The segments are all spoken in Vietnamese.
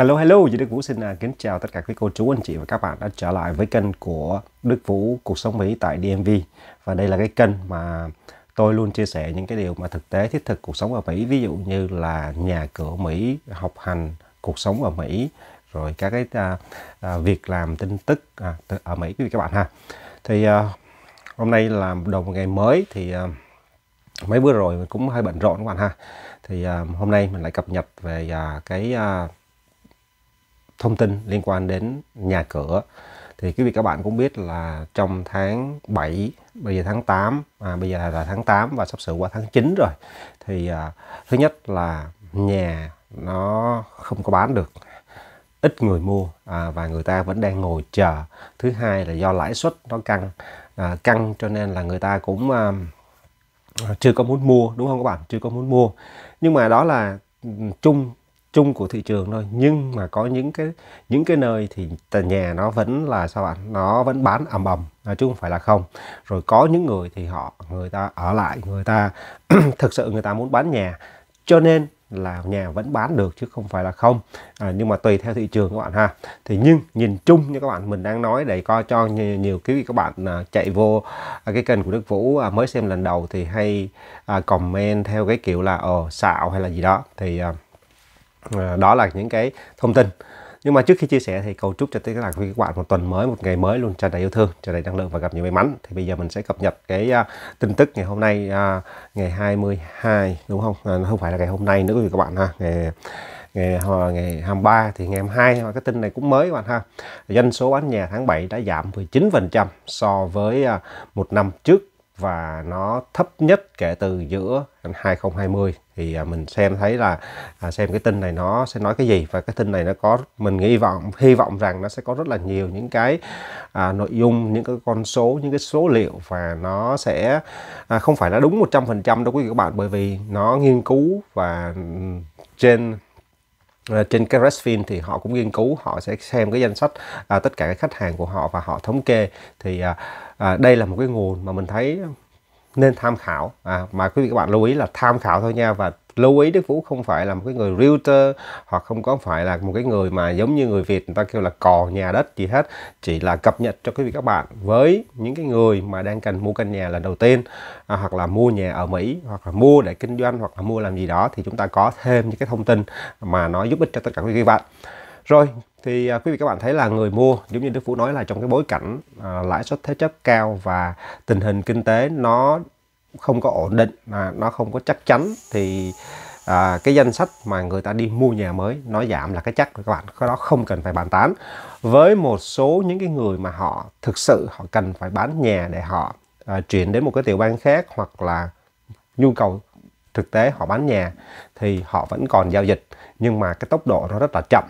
Hello hello, Duy Đức Vũ xin à, kính chào tất cả quý cô chú anh chị và các bạn đã trở lại với kênh của Đức Vũ Cuộc sống Mỹ tại DMV. Và đây là cái kênh mà tôi luôn chia sẻ những cái điều mà thực tế thiết thực cuộc sống ở Mỹ, ví dụ như là nhà cửa Mỹ, học hành cuộc sống ở Mỹ, rồi các cái à, à, việc làm tin tức à, ở Mỹ quý vị các bạn ha. Thì à, hôm nay là đầu một ngày mới thì à, mấy bữa rồi cũng hơi bận rộn các bạn ha. Thì à, hôm nay mình lại cập nhật về à, cái à, thông tin liên quan đến nhà cửa thì quý vị các bạn cũng biết là trong tháng 7 bây giờ tháng 8 à, bây giờ là tháng 8 và sắp sửa qua tháng 9 rồi thì à, thứ nhất là nhà nó không có bán được ít người mua à, và người ta vẫn đang ngồi chờ thứ hai là do lãi suất nó căng à, căng cho nên là người ta cũng à, chưa có muốn mua đúng không các bạn chưa có muốn mua nhưng mà đó là ừ, chung chung của thị trường thôi nhưng mà có những cái những cái nơi thì nhà nó vẫn là sao bạn nó vẫn bán ầm ầm à, chứ không phải là không rồi có những người thì họ người ta ở lại người ta thực sự người ta muốn bán nhà cho nên là nhà vẫn bán được chứ không phải là không à, nhưng mà tùy theo thị trường các bạn ha thì nhưng nhìn chung như các bạn mình đang nói để coi cho nhiều, nhiều quý vị các bạn à, chạy vô à, cái kênh của Đức Vũ à, mới xem lần đầu thì hay à, comment theo cái kiểu là ờ xạo hay là gì đó thì à, À, đó là những cái thông tin nhưng mà trước khi chia sẻ thì cầu chúc cho tất cả các bạn một tuần mới một ngày mới luôn tràn đầy yêu thương tràn đầy năng lượng và gặp nhiều may mắn thì bây giờ mình sẽ cập nhật cái uh, tin tức ngày hôm nay uh, ngày 22 đúng không à, không phải là ngày hôm nay nữa các bạn ha ngày ngày ngày 23 thì ngày 22 cái tin này cũng mới các bạn ha. Doanh số bán nhà tháng 7 đã giảm 19% so với một năm trước và nó thấp nhất kể từ giữa 2020 thì à, mình xem thấy là à, xem cái tin này nó sẽ nói cái gì và cái tin này nó có mình hy vọng hy vọng rằng nó sẽ có rất là nhiều những cái à, nội dung những cái con số những cái số liệu và nó sẽ à, không phải là đúng 100% đâu quý vị các bạn bởi vì nó nghiên cứu và ừ, trên à, trên cái Redfin thì họ cũng nghiên cứu họ sẽ xem cái danh sách à, tất cả các khách hàng của họ và họ thống kê thì à, à, đây là một cái nguồn mà mình thấy nên tham khảo à, mà quý vị các bạn lưu ý là tham khảo thôi nha và lưu ý Đức vũ không phải là một cái người realtor hoặc không có phải là một cái người mà giống như người Việt người ta kêu là cò nhà đất gì hết chỉ là cập nhật cho quý vị các bạn với những cái người mà đang cần mua căn nhà lần đầu tiên à, hoặc là mua nhà ở Mỹ hoặc là mua để kinh doanh hoặc là mua làm gì đó thì chúng ta có thêm những cái thông tin mà nó giúp ích cho tất cả quý vị các bạn rồi thì à, quý vị các bạn thấy là người mua giống như Đức Phú nói là trong cái bối cảnh à, lãi suất thế chấp cao và tình hình kinh tế nó không có ổn định mà nó không có chắc chắn thì à, cái danh sách mà người ta đi mua nhà mới nó giảm là cái chắc các bạn cái đó không cần phải bàn tán với một số những cái người mà họ thực sự họ cần phải bán nhà để họ à, chuyển đến một cái tiểu bang khác hoặc là nhu cầu thực tế họ bán nhà thì họ vẫn còn giao dịch nhưng mà cái tốc độ nó rất là chậm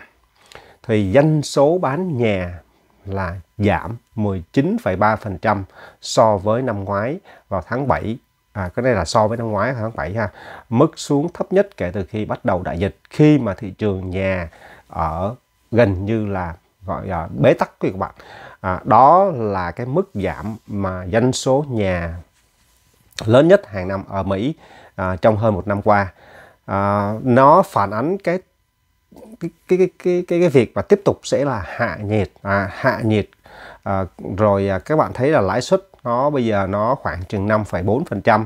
thì doanh số bán nhà là giảm 19,3% so với năm ngoái vào tháng 7 à, cái này là so với năm ngoái tháng 7 ha mức xuống thấp nhất kể từ khi bắt đầu đại dịch khi mà thị trường nhà ở gần như là gọi là bế tắc quý các bạn à, đó là cái mức giảm mà doanh số nhà lớn nhất hàng năm ở Mỹ à, trong hơn một năm qua à, nó phản ánh cái cái cái cái cái cái việc mà tiếp tục sẽ là hạ nhiệt à, hạ nhiệt à, rồi à, các bạn thấy là lãi suất nó bây giờ nó khoảng chừng 5,4%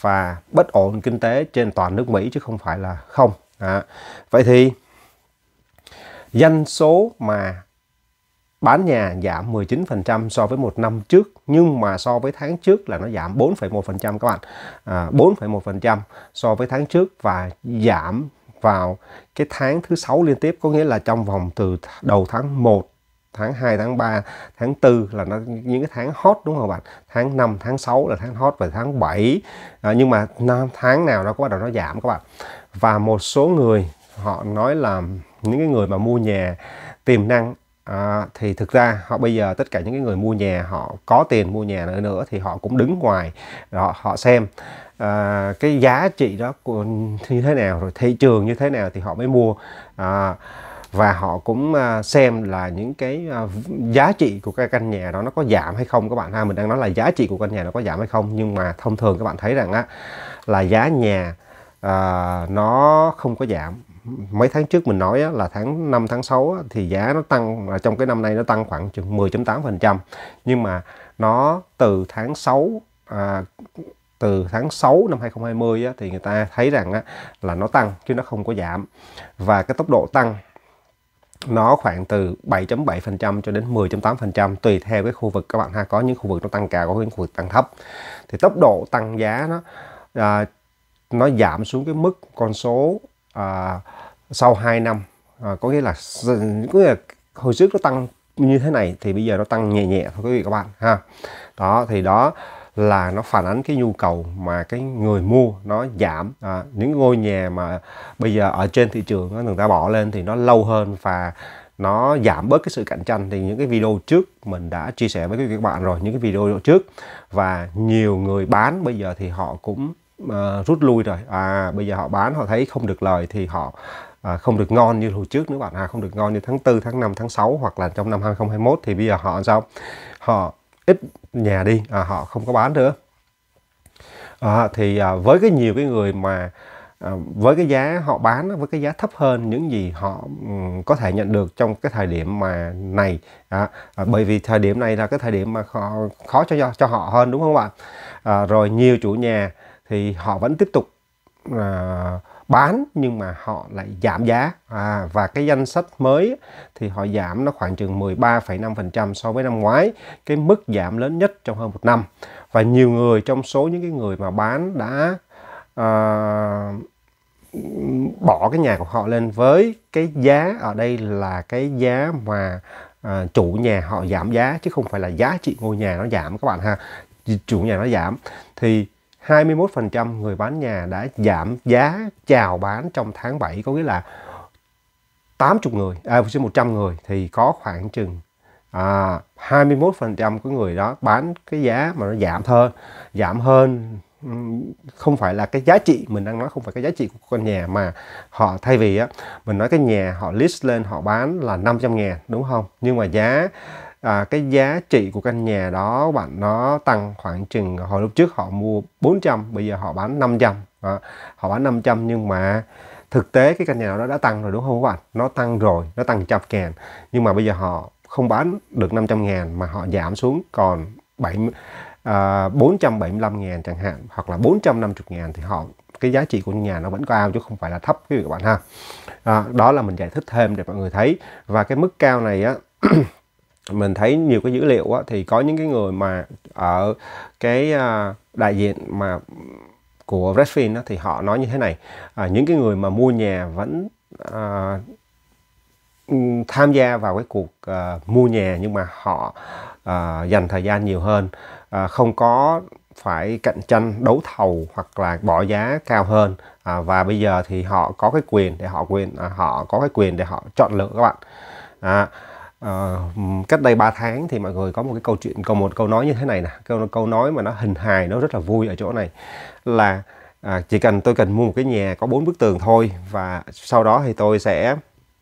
và bất ổn kinh tế trên toàn nước Mỹ chứ không phải là không à, vậy thì doanh số mà bán nhà giảm 19% so với một năm trước nhưng mà so với tháng trước là nó giảm 4,1% các bạn à, 4,1% so với tháng trước và giảm vào cái tháng thứ sáu liên tiếp có nghĩa là trong vòng từ đầu tháng 1 tháng 2, tháng 3, tháng 4 là nó những cái tháng hot đúng không bạn? Tháng 5, tháng 6 là tháng hot và tháng 7. À, nhưng mà năm tháng nào nó có bắt đầu nó giảm các bạn. Và một số người họ nói là những cái người mà mua nhà tiềm năng à, thì thực ra họ bây giờ tất cả những cái người mua nhà họ có tiền mua nhà nữa nữa thì họ cũng đứng ngoài họ họ xem à, cái giá trị đó của, như thế nào rồi thị trường như thế nào thì họ mới mua à, và họ cũng xem là những cái giá trị của cái căn nhà đó nó có giảm hay không các bạn ha mình đang nói là giá trị của căn nhà nó có giảm hay không nhưng mà thông thường các bạn thấy rằng á là giá nhà à, nó không có giảm mấy tháng trước mình nói là tháng 5 tháng 6 thì giá nó tăng là trong cái năm nay nó tăng khoảng chừng 10.8% nhưng mà nó từ tháng 6 à, từ tháng 6 năm 2020 thì người ta thấy rằng á, là nó tăng chứ nó không có giảm và cái tốc độ tăng nó khoảng từ 7.7% cho đến 10.8% tùy theo cái khu vực các bạn ha có những khu vực nó tăng cao có những khu vực tăng thấp thì tốc độ tăng giá nó à, nó giảm xuống cái mức con số à, sau 2 năm à, có nghĩa là có nghĩa là hồi trước nó tăng như thế này thì bây giờ nó tăng nhẹ nhẹ thôi quý vị các bạn ha đó thì đó là nó phản ánh cái nhu cầu mà cái người mua nó giảm à, những ngôi nhà mà bây giờ ở trên thị trường người ta bỏ lên thì nó lâu hơn và nó giảm bớt cái sự cạnh tranh thì những cái video trước mình đã chia sẻ với quý vị các bạn rồi những cái video trước và nhiều người bán bây giờ thì họ cũng uh, rút lui rồi à bây giờ họ bán họ thấy không được lời thì họ à, không được ngon như hồi trước nữa bạn à không được ngon như tháng 4, tháng 5, tháng 6 hoặc là trong năm 2021 thì bây giờ họ sao họ ít nhà đi à, họ không có bán nữa à, thì à, với cái nhiều cái người mà à, với cái giá họ bán với cái giá thấp hơn những gì họ ừ, có thể nhận được trong cái thời điểm mà này à, à bởi vì thời điểm này là cái thời điểm mà khó, khó cho cho họ hơn đúng không bạn à, rồi nhiều chủ nhà thì họ vẫn tiếp tục à, bán nhưng mà họ lại giảm giá à, và cái danh sách mới thì họ giảm nó khoảng chừng 13,5% so với năm ngoái cái mức giảm lớn nhất trong hơn một năm và nhiều người trong số những cái người mà bán đã à, bỏ cái nhà của họ lên với cái giá ở đây là cái giá mà à, chủ nhà họ giảm giá chứ không phải là giá trị ngôi nhà nó giảm các bạn ha chủ nhà nó giảm thì 21% người bán nhà đã giảm giá chào bán trong tháng 7 có nghĩa là 80 người, à, 100 người thì có khoảng chừng à, 21% của người đó bán cái giá mà nó giảm hơn, giảm hơn không phải là cái giá trị mình đang nói không phải cái giá trị của con nhà mà họ thay vì á mình nói cái nhà họ list lên họ bán là 500 ngàn đúng không nhưng mà giá à, cái giá trị của căn nhà đó bạn nó tăng khoảng chừng hồi lúc trước họ mua 400 bây giờ họ bán 500 à, họ bán 500 nhưng mà thực tế cái căn nhà đó đã tăng rồi đúng không các bạn nó tăng rồi nó tăng chập kèn nhưng mà bây giờ họ không bán được 500 ngàn mà họ giảm xuống còn 70 à, 475 ngàn chẳng hạn hoặc là 450 ngàn thì họ cái giá trị của nhà nó vẫn cao chứ không phải là thấp quý vị các bạn ha à, đó là mình giải thích thêm để mọi người thấy và cái mức cao này á mình thấy nhiều cái dữ liệu á, thì có những cái người mà ở cái à, đại diện mà của Redfin á, thì họ nói như thế này à, những cái người mà mua nhà vẫn à, tham gia vào cái cuộc à, mua nhà nhưng mà họ à, dành thời gian nhiều hơn à, không có phải cạnh tranh đấu thầu hoặc là bỏ giá cao hơn à, và bây giờ thì họ có cái quyền để họ quyền à, họ có cái quyền để họ chọn lựa các bạn à, Ờ, cách đây 3 tháng thì mọi người có một cái câu chuyện câu một câu nói như thế này nè câu câu nói mà nó hình hài nó rất là vui ở chỗ này là à, chỉ cần tôi cần mua một cái nhà có bốn bức tường thôi và sau đó thì tôi sẽ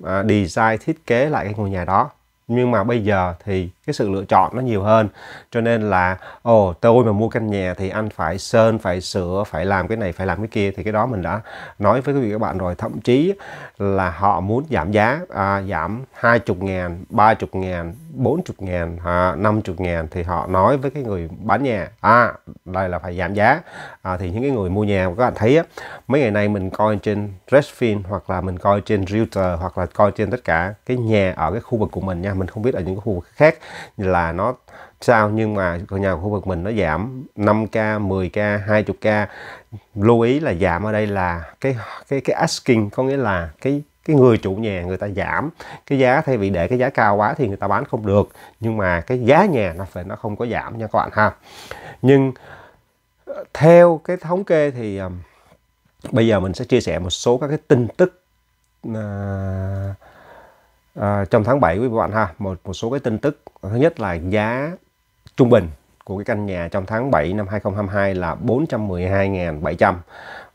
à, design thiết kế lại cái ngôi nhà đó nhưng mà bây giờ thì cái sự lựa chọn nó nhiều hơn cho nên là ồ oh, tôi mà mua căn nhà thì anh phải sơn phải sửa phải làm cái này phải làm cái kia thì cái đó mình đã nói với quý vị các bạn rồi thậm chí là họ muốn giảm giá à, giảm 20 ngàn 30 ngàn 40 ngàn à, 50 ngàn thì họ nói với cái người bán nhà à đây là phải giảm giá à, thì những cái người mua nhà các bạn thấy á, mấy ngày nay mình coi trên Redfin hoặc là mình coi trên Realtor hoặc là coi trên tất cả cái nhà ở cái khu vực của mình nha mình không biết ở những cái khu vực khác là nó sao nhưng mà nhà khu vực mình nó giảm 5k 10k 20k lưu ý là giảm ở đây là cái cái cái asking có nghĩa là cái cái người chủ nhà người ta giảm cái giá thay vì để cái giá cao quá thì người ta bán không được nhưng mà cái giá nhà nó phải nó không có giảm nha các bạn ha nhưng theo cái thống kê thì um, bây giờ mình sẽ chia sẻ một số các cái tin tức uh, À, trong tháng 7 quý vị bạn ha, một một số cái tin tức. Thứ nhất là giá trung bình của cái căn nhà trong tháng 7 năm 2022 là 412.700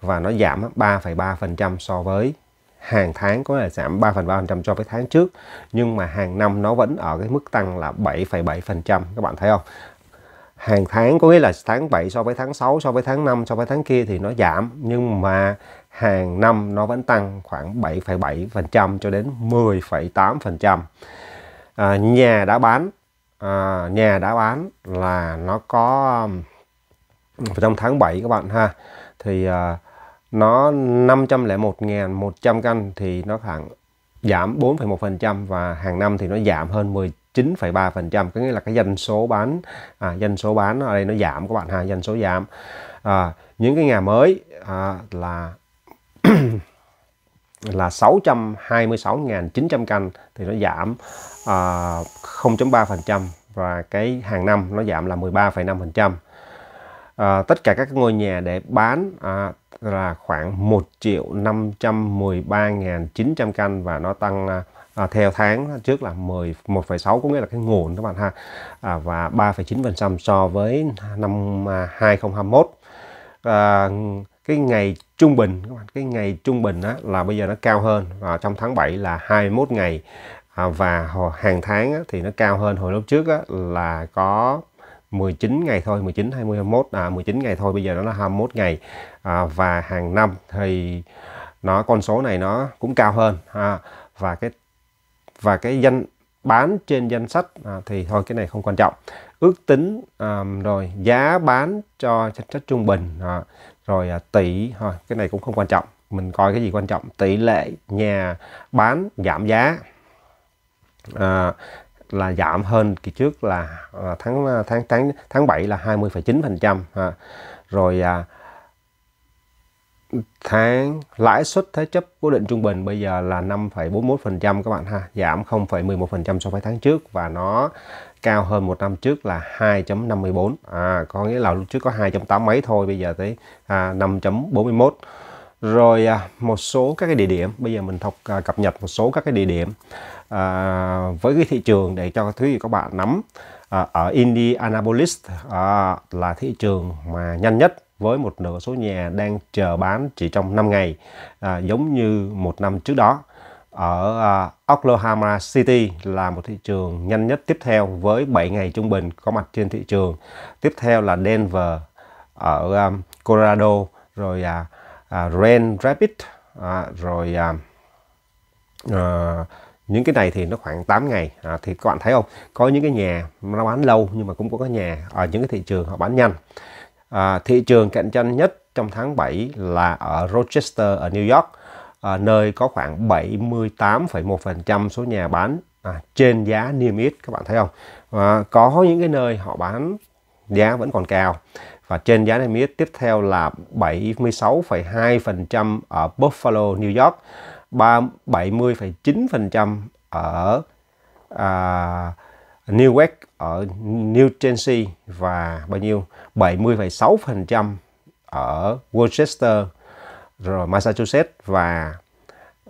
và nó giảm 3,3% so với hàng tháng có là giảm 3,3% so với tháng trước nhưng mà hàng năm nó vẫn ở cái mức tăng là 7,7% các bạn thấy không? Hàng tháng có nghĩa là tháng 7 so với tháng 6 so với tháng 5 so với tháng kia thì nó giảm nhưng mà hàng năm nó vẫn tăng khoảng 7,7% cho đến 10,8%. À, nhà đã bán à, nhà đã bán là nó có trong tháng 7 các bạn ha thì à, nó 501.100 căn thì nó khoảng giảm 4,1% và hàng năm thì nó giảm hơn 19,3% có nghĩa là cái doanh số bán à, doanh số bán ở đây nó giảm các bạn ha doanh số giảm à, những cái nhà mới à, là là 626.900 canh thì nó giảm uh, à, 0.3% và cái hàng năm nó giảm là 13,5%. À, tất cả các ngôi nhà để bán à, là khoảng 1 triệu 513.900 căn và nó tăng à, à, theo tháng trước là 10 1,6 có nghĩa là cái nguồn các bạn ha à, và 3,9% so với năm à, 2021 à, cái ngày trung bình các bạn cái ngày trung bình đó là bây giờ nó cao hơn và trong tháng 7 là 21 ngày à, và hàng tháng thì nó cao hơn hồi lúc trước là có 19 ngày thôi 19 20 21 à 19 ngày thôi bây giờ nó là 21 ngày à, và hàng năm thì nó con số này nó cũng cao hơn à, và cái và cái danh bán trên danh sách à, thì thôi cái này không quan trọng ước tính à, rồi giá bán cho danh sách trung bình à, rồi à, tỷ thôi cái này cũng không quan trọng mình coi cái gì quan trọng tỷ lệ nhà bán giảm giá à, là giảm hơn kỳ trước là à, à, tháng tháng tháng tháng 7 là 20,9 phần trăm rồi à, tháng lãi suất thế chấp cố định trung bình bây giờ là 5,41% các bạn ha, giảm 0,11% so với tháng trước và nó cao hơn một năm trước là 2.54. À có nghĩa là lúc trước có 2.8 mấy thôi, bây giờ tới à, 5.41. Rồi à, một số các cái địa điểm, bây giờ mình thọc à, cập nhật một số các cái địa điểm à, với cái thị trường để cho thứ vị các bạn nắm à, ở Indianapolis à, là thị trường mà nhanh nhất với một nửa số nhà đang chờ bán chỉ trong 5 ngày à, giống như một năm trước đó ở uh, Oklahoma City là một thị trường nhanh nhất tiếp theo với 7 ngày trung bình có mặt trên thị trường. Tiếp theo là Denver ở um, Colorado, rồi uh, uh, Grand Rapids, uh, rồi uh, uh, những cái này thì nó khoảng 8 ngày à, thì các bạn thấy không có những cái nhà nó bán lâu nhưng mà cũng có cái nhà ở những cái thị trường họ bán nhanh À, thị trường cạnh tranh nhất trong tháng 7 là ở Rochester ở New York, à, nơi có khoảng 78,1% số nhà bán à, trên giá niêm yết các bạn thấy không? À, có những cái nơi họ bán giá vẫn còn cao và trên giá niêm yết tiếp theo là 76,2% ở Buffalo, New York, 70,9% ở à, Newark ở New Jersey và bao nhiêu 70,6% ở Worcester rồi Massachusetts và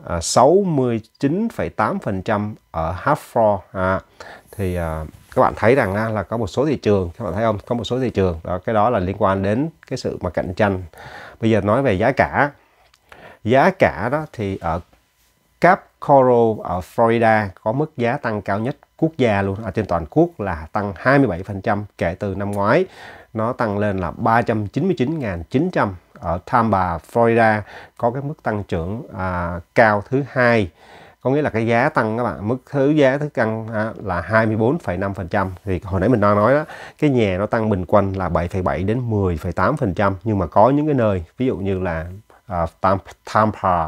69,8% à, ở Hartford à, thì à, các bạn thấy rằng là có một số thị trường các bạn thấy không có một số thị trường đó, cái đó là liên quan đến cái sự mà cạnh tranh bây giờ nói về giá cả giá cả đó thì ở Cap Coral ở Florida có mức giá tăng cao nhất quốc gia luôn ở à, trên toàn quốc là tăng 27% kể từ năm ngoái. Nó tăng lên là 399.900 ở Tampa, Florida có cái mức tăng trưởng à, cao thứ hai có nghĩa là cái giá tăng các bạn mức thứ giá thứ tăng à, là 24,5% thì hồi nãy mình đang nói đó cái nhà nó tăng bình quân là 7,7 đến 10,8% nhưng mà có những cái nơi ví dụ như là à, Tampa, Tampa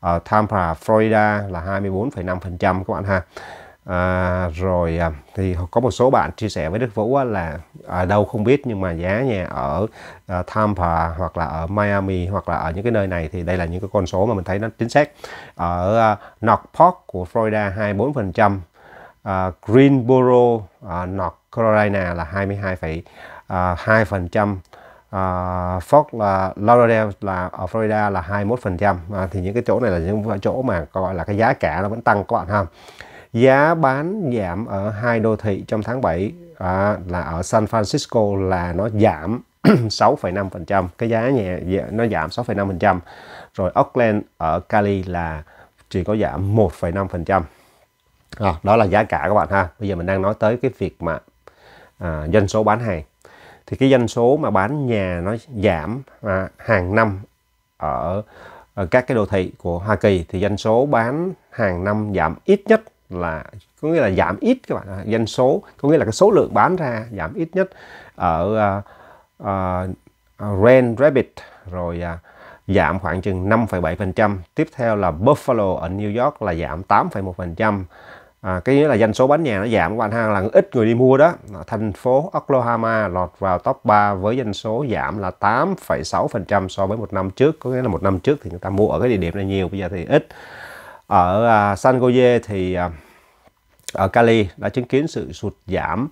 à, Tampa, Florida là 24,5% các bạn ha à, rồi à, thì có một số bạn chia sẻ với Đức Vũ là ở à, đâu không biết nhưng mà giá nhà ở à, Tampa hoặc là ở Miami hoặc là ở những cái nơi này thì đây là những cái con số mà mình thấy nó chính xác ở à, North Park của Florida 24% à, Greenboro à, North Carolina là 22,2% à, Fort Lauderdale là ở Florida là 21% à, thì những cái chỗ này là những chỗ mà gọi là cái giá cả nó vẫn tăng các bạn ha Giá bán giảm ở hai đô thị trong tháng 7 à, là ở San Francisco là nó giảm 6,5%, cái giá nhà dạ, nó giảm 6,5%. Rồi Oakland ở Cali là chỉ có giảm 1,5%. À, đó là giá cả các bạn ha. Bây giờ mình đang nói tới cái việc mà à, doanh số bán hàng. Thì cái doanh số mà bán nhà nó giảm à, hàng năm ở, ở các cái đô thị của Hoa Kỳ thì doanh số bán hàng năm giảm ít nhất là có nghĩa là giảm ít các bạn doanh số có nghĩa là cái số lượng bán ra giảm ít nhất ở uh, uh, Ren Rabbit rồi uh, giảm khoảng chừng 5,7% tiếp theo là Buffalo ở New York là giảm 8,1% À, cái nghĩa là doanh số bán nhà nó giảm các bạn ha là ít người đi mua đó thành phố Oklahoma lọt vào top 3 với doanh số giảm là 8,6% so với một năm trước có nghĩa là một năm trước thì người ta mua ở cái địa điểm này nhiều bây giờ thì ít ở à, San Jose thì à, ở Cali đã chứng kiến sự sụt giảm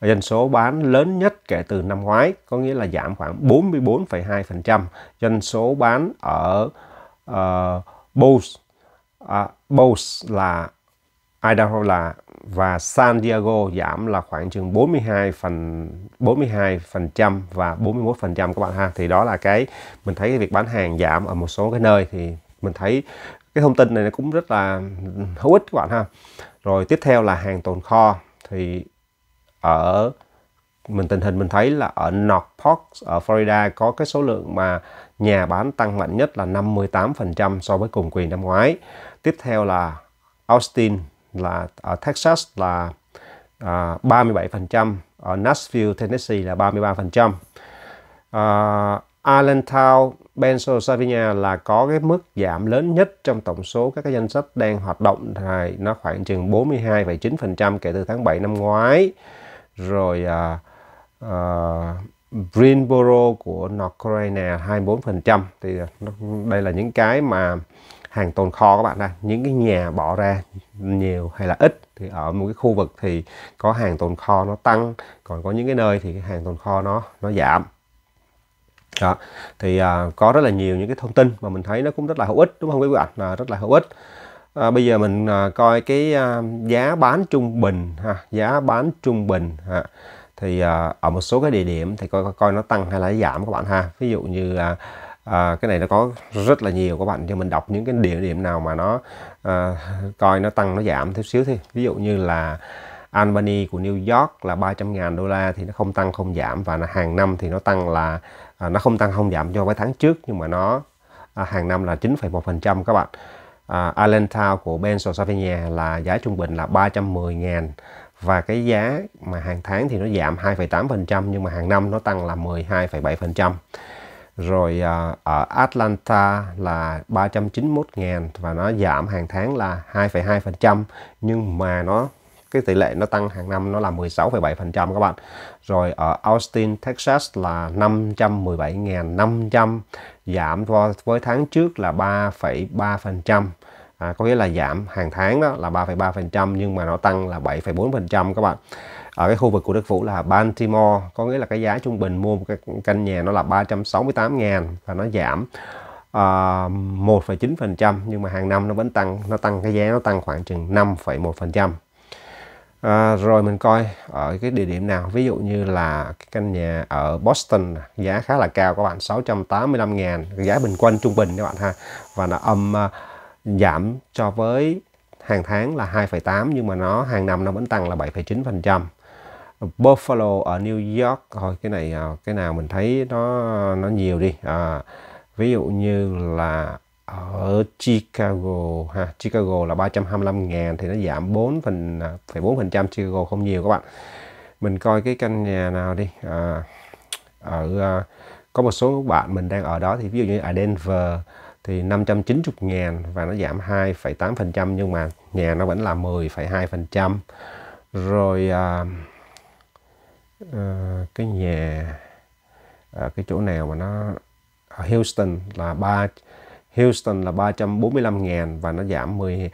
doanh số bán lớn nhất kể từ năm ngoái, có nghĩa là giảm khoảng 44,2%. Doanh số bán ở uh, ờ, Bose, uh, à, Bose là Idaho là và San Diego giảm là khoảng chừng 42 phần 42 phần trăm và 41 phần trăm các bạn ha thì đó là cái mình thấy cái việc bán hàng giảm ở một số cái nơi thì mình thấy cái thông tin này cũng rất là hữu ích các bạn ha rồi tiếp theo là hàng tồn kho thì ở mình tình hình mình thấy là ở Northport ở Florida có cái số lượng mà nhà bán tăng mạnh nhất là 58% so với cùng kỳ năm ngoái. Tiếp theo là Austin là ở Texas là à, 37%, ở Nashville Tennessee là 33%. À, Allentown, Pennsylvania là có cái mức giảm lớn nhất trong tổng số các cái danh sách đang hoạt động này nó khoảng chừng 42,9% kể từ tháng 7 năm ngoái rồi à, uh, à, uh, Greenboro của North Carolina 24% thì à, đây là những cái mà hàng tồn kho các bạn đây những cái nhà bỏ ra nhiều hay là ít thì ở một cái khu vực thì có hàng tồn kho nó tăng còn có những cái nơi thì cái hàng tồn kho nó nó giảm đó. thì à, có rất là nhiều những cái thông tin mà mình thấy nó cũng rất là hữu ích đúng không quý vị ạ à, rất là hữu ích à, bây giờ mình à, coi cái à, giá bán trung bình ha giá bán trung bình ha thì à, ở một số cái địa điểm thì coi coi nó tăng hay là giảm các bạn ha ví dụ như à, à, cái này nó có rất là nhiều các bạn cho mình đọc những cái địa điểm nào mà nó à, coi nó tăng nó giảm thêm xíu thôi ví dụ như là Albany của New York là 300.000 đô la thì nó không tăng không giảm và là hàng năm thì nó tăng là à, nó không tăng không giảm so với tháng trước nhưng mà nó à, hàng năm là 9,1% các bạn à, Allentown của Ben Pennsylvania là giá trung bình là 310.000 và cái giá mà hàng tháng thì nó giảm 2,8% nhưng mà hàng năm nó tăng là 12,7% rồi à, ở Atlanta là 391.000 và nó giảm hàng tháng là 2,2% nhưng mà nó cái tỷ lệ nó tăng hàng năm nó là 16,7% các bạn rồi ở Austin Texas là 517.500 giảm với tháng trước là 3,3% à, có nghĩa là giảm hàng tháng đó là 3,3% nhưng mà nó tăng là 7,4% các bạn ở cái khu vực của Đức Vũ là Baltimore có nghĩa là cái giá trung bình mua một cái căn nhà nó là 368 ngàn và nó giảm uh, à, 1,9% nhưng mà hàng năm nó vẫn tăng nó tăng cái giá nó tăng khoảng chừng 5,1% À, rồi mình coi ở cái địa điểm nào ví dụ như là cái căn nhà ở Boston giá khá là cao các bạn 685 ngàn giá bình quân trung bình các bạn ha và nó âm uh, giảm cho với hàng tháng là 2,8 nhưng mà nó hàng năm nó vẫn tăng là 7,9% Buffalo ở New York thôi cái này à, cái nào mình thấy nó nó nhiều đi à, ví dụ như là ở Chicago ha Chicago là 325 ngàn thì nó giảm 4 phần à, phải 4 phần trăm Chicago không nhiều các bạn mình coi cái căn nhà nào đi à, ở à, có một số bạn mình đang ở đó thì ví dụ như ở Denver thì 590 ngàn và nó giảm 2,8 phần trăm nhưng mà nhà nó vẫn là 10,2 phần trăm rồi à, à, cái nhà ở à, cái chỗ nào mà nó ở Houston là 3 Houston là 345.000 và nó giảm 10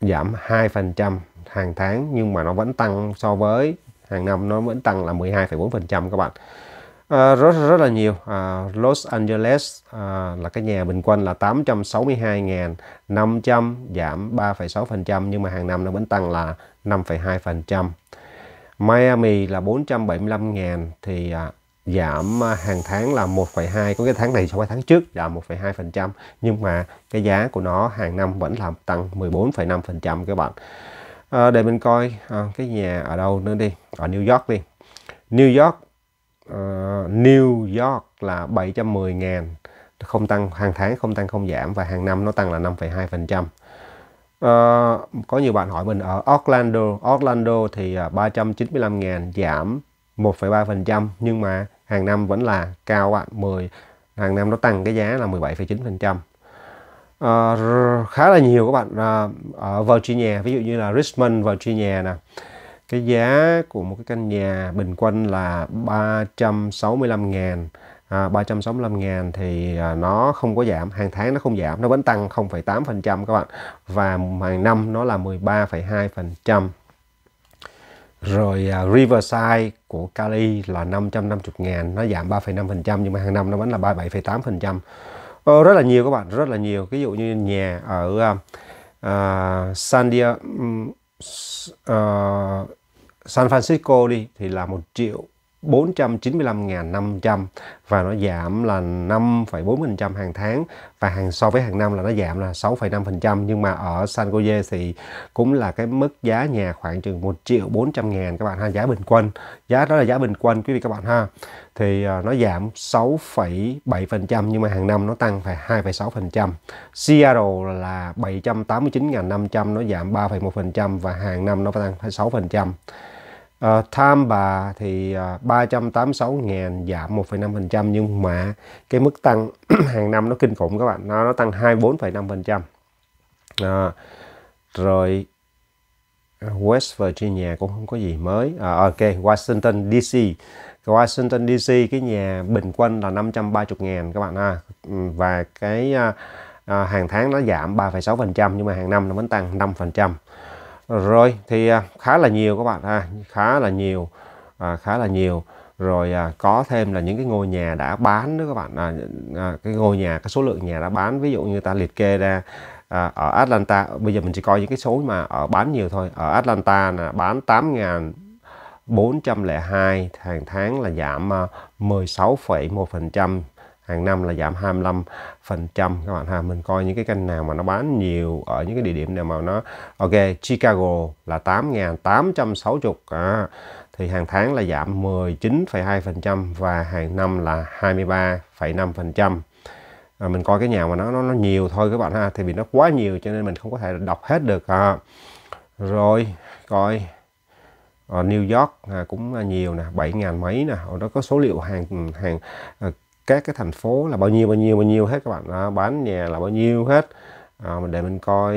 giảm 2% hàng tháng nhưng mà nó vẫn tăng so với hàng năm nó vẫn tăng là 12,4% các bạn. À, rất rất là nhiều. À, Los Angeles à, là cái nhà bình quân là 862.500 giảm 3,6% nhưng mà hàng năm nó vẫn tăng là 5,2%. Miami là 475.000 thì à, giảm à, hàng tháng là 1,2 có cái tháng này so với tháng trước là 1,2% nhưng mà cái giá của nó hàng năm vẫn là tăng 14,5% các bạn à, để mình coi à, cái nhà ở đâu nữa đi ở New York đi New York uh, New York là 710 ngàn không tăng hàng tháng không tăng không giảm và hàng năm nó tăng là 5,2% Uh, à, có nhiều bạn hỏi mình ở Orlando Orlando thì 395 ngàn giảm 1,3% nhưng mà hàng năm vẫn là cao ạ à, 10 hàng năm nó tăng cái giá là 17,9% à, ờ, khá là nhiều các bạn à, ở Virginia ví dụ như là Richmond Virginia nè cái giá của một cái căn nhà bình quân là 365 ngàn à, 365 ngàn thì à, nó không có giảm hàng tháng nó không giảm nó vẫn tăng 0,8% các bạn và hàng năm nó là 13,2% rồi uh, Riverside của Cali là 550 ngàn nó giảm 3,5% nhưng mà hàng năm nó vẫn là 37,8% ờ, rất là nhiều các bạn rất là nhiều ví dụ như nhà ở uh, San Diego uh, San Francisco đi thì là một triệu 495.500 và nó giảm là 5,4% hàng tháng và hàng so với hàng năm là nó giảm là 6,5% nhưng mà ở San Jose thì cũng là cái mức giá nhà khoảng chừng 1 triệu 400 ngàn các bạn ha giá bình quân giá đó là giá bình quân quý vị các bạn ha thì à, nó giảm 6,7% nhưng mà hàng năm nó tăng phải 2,6% Seattle là 789.500 nó giảm 3,1% và hàng năm nó tăng 6% Uh, tham bà thì uh, 386 ngàn giảm 1,5% nhưng mà cái mức tăng hàng năm nó kinh khủng các bạn nó, nó tăng 24,5% à, ờ, rồi ờ, West Virginia cũng không có gì mới à, ok Washington DC Washington DC cái nhà bình quân là 530 ngàn các bạn ha ừ, và cái à, hàng tháng nó giảm 3,6% nhưng mà hàng năm nó vẫn tăng 5% rồi thì à, khá là nhiều các bạn ha khá là nhiều à, khá là nhiều rồi à, có thêm là những cái ngôi nhà đã bán nữa các bạn à, à cái ngôi nhà cái số lượng nhà đã bán ví dụ như ta liệt kê ra à, ở Atlanta bây giờ mình chỉ coi những cái số mà ở bán nhiều thôi ở Atlanta là bán 8.402 hàng tháng là giảm 16,1% à, hàng năm là giảm 25 phần trăm các bạn ha mình coi những cái kênh nào mà nó bán nhiều ở những cái địa điểm nào mà nó ok Chicago là 8.860 à, thì hàng tháng là giảm 19,2 phần trăm và hàng năm là 23,5 phần trăm à, mình coi cái nhà mà nó, nó nó nhiều thôi các bạn ha thì vì nó quá nhiều cho nên mình không có thể đọc hết được à. rồi coi ở ờ, New York à, cũng à, nhiều nè 7 ngàn mấy nè nó ờ, có số liệu hàng hàng à, các cái thành phố là bao nhiêu bao nhiêu bao nhiêu hết các bạn đó, bán nhà là bao nhiêu hết à, để mình coi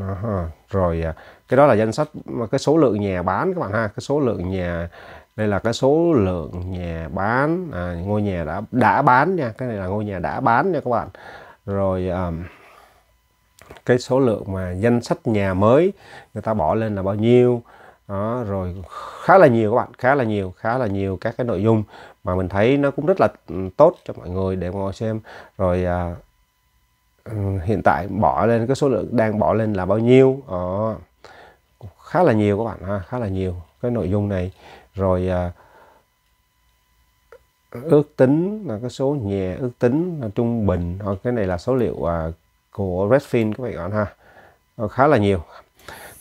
à, rồi cái đó là danh sách cái số lượng nhà bán các bạn ha cái số lượng nhà đây là cái số lượng nhà bán à, ngôi nhà đã đã bán nha cái này là ngôi nhà đã bán nha các bạn rồi um, cái số lượng mà danh sách nhà mới người ta bỏ lên là bao nhiêu đó, rồi khá là nhiều các bạn khá là nhiều khá là nhiều các cái nội dung mà mình thấy nó cũng rất là ừ, tốt cho mọi người để ngồi xem rồi à, ừ, hiện tại bỏ lên cái số lượng đang bỏ lên là bao nhiêu ờ, khá là nhiều các bạn ha khá là nhiều cái nội dung này rồi à, ước tính là cái số nhẹ ước tính là trung bình ờ, cái này là số liệu à, của Redfin các bạn ha ờ, khá là nhiều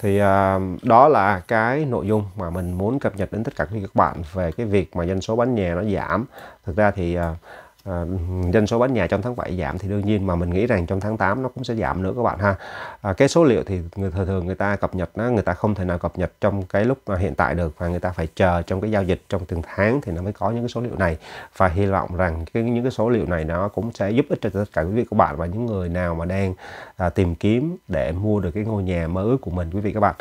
thì à, đó là cái nội dung mà mình muốn cập nhật đến tất cả các bạn về cái việc mà doanh số bán nhà nó giảm thực ra thì à, à, doanh số bán nhà trong tháng 7 giảm thì đương nhiên mà mình nghĩ rằng trong tháng 8 nó cũng sẽ giảm nữa các bạn ha à, cái số liệu thì người thường thường người ta cập nhật nó người ta không thể nào cập nhật trong cái lúc hiện tại được và người ta phải chờ trong cái giao dịch trong từng tháng thì nó mới có những cái số liệu này và hy vọng rằng cái, những cái số liệu này nó cũng sẽ giúp ích cho tất cả quý vị các bạn và những người nào mà đang à, tìm kiếm để mua được cái ngôi nhà mơ ước của mình quý vị các bạn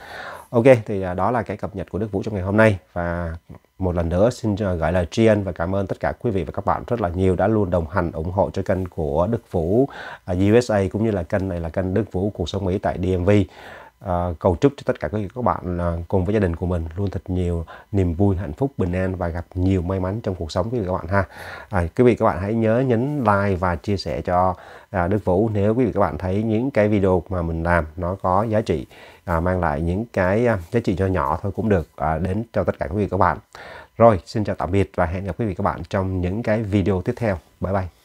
Ok, thì à, đó là cái cập nhật của Đức Vũ trong ngày hôm nay và một lần nữa xin à, gửi lời tri ân và cảm ơn tất cả quý vị và các bạn rất là nhiều đã luôn đồng hành ủng hộ cho kênh của Đức Vũ à, USA cũng như là kênh này là kênh Đức Vũ cuộc sống Mỹ tại DMV. Ờ, cầu chúc cho tất cả các các bạn uh, cùng với gia đình của mình luôn thật nhiều niềm vui, hạnh phúc, bình an và gặp nhiều may mắn trong cuộc sống quý vị các bạn ha. À, quý vị các bạn hãy nhớ nhấn like và chia sẻ cho uh, Đức Vũ nếu quý vị các bạn thấy những cái video mà mình làm nó có giá trị à, mang lại những cái giá trị cho nhỏ thôi cũng được à, đến cho tất cả quý vị các bạn. Rồi, xin chào tạm biệt và hẹn gặp quý vị các bạn trong những cái video tiếp theo. Bye bye.